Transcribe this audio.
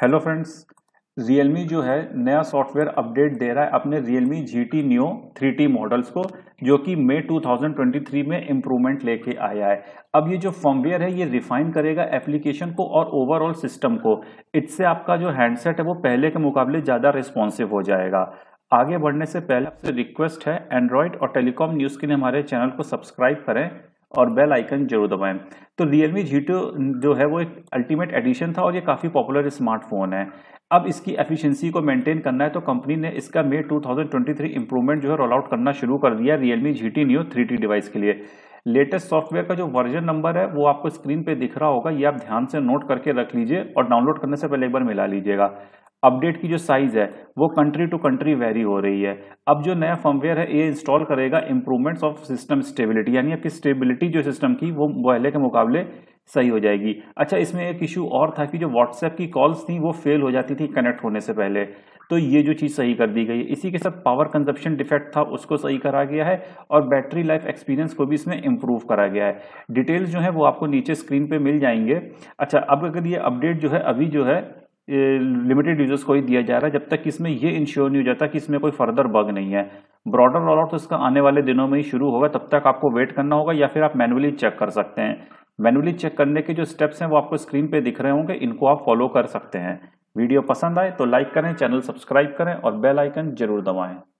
hello friends Realme जो है नया सॉफ्टवेयर अपडेट दे रहा है अपने Realme G T new three models को जो कि मई 2023 में इम्प्रूवमेंट लेके आया है अब ये जो फॉर्मवेयर है ये रिफाइन करेगा एप्लीकेशन को और ओवरऑल सिस्टम को इससे आपका जो हैंडसेट है वो पहले के मुकाबले ज़्यादा रिस्पॉन्सिव हो जाएगा आगे बढ़ने से पहले आपसे रिक्वेस्ट है एंड्रॉयड और टेलीकॉम न्यूज़ के लिए हमारे चैनल को सब्सक्राइब करें और बेल आइकन जरूर दबाएं तो रियलमी G2 जो है वो एक अल्टीमेट एडिशन था और ये काफ़ी पॉपुलर स्मार्टफोन है अब इसकी एफिशिएंसी को मेंटेन करना है तो कंपनी ने इसका मे 2023 इंप्रूवमेंट जो है रोल आउट करना शुरू कर दिया G T new three device के लिए लेटेस्ट सॉफ्टवेयर का जो वर्जन नंबर है वो आपको स्क्रीन पे दिख रहा होगा ये आप ध्यान से नोट करके रख लीजिए और डाउनलोड करने से पहले एक बार मिला लीजिएगा अपडेट की जो साइज़ है वो कंट्री टू कंट्री वेरी हो रही है अब जो नया फर्मवेयर है ये इंस्टॉल करेगा इंप्रूवमेंट्स ऑफ सिस्टम स्टेबिलिटी यानी आपकी स्टेबिलिटी जो सिस्टम की वो पहले के मुकाबले सही हो जाएगी अच्छा इसमें एक इशू और था कि जो व्हाट्सएप की कॉल्स थी वो फेल हो जाती थी कनेक्ट होने से पहले तो ये जो चीज़ सही कर दी गई है इसी के साथ पावर कंजप्शन डिफेक्ट था उसको सही करा गया है और बैटरी लाइफ एक्सपीरियंस को भी इसमें इम्प्रूव करा गया है डिटेल्स जो है वो आपको नीचे स्क्रीन पे मिल जाएंगे अच्छा अब अगर ये अपडेट जो है अभी जो है लिमिटेड यूजर्स को ही दिया जा रहा है जब तक कि इसमें यह इंश्योर नहीं हो जाता कि इसमें कोई फर्दर बग नहीं है ब्रॉडर रोल आउट तो इसका आने वाले दिनों में ही शुरू होगा तब तक आपको वेट करना होगा या फिर आप मैनुअली चेक कर सकते हैं मैनुअली चेक करने के जो स्टेप्स हैं वो आपको स्क्रीन पे दिख रहे होंगे इनको आप फॉलो कर सकते हैं वीडियो पसंद आए तो लाइक करें चैनल सब्सक्राइब करें और बेल आइकन जरूर दबाएं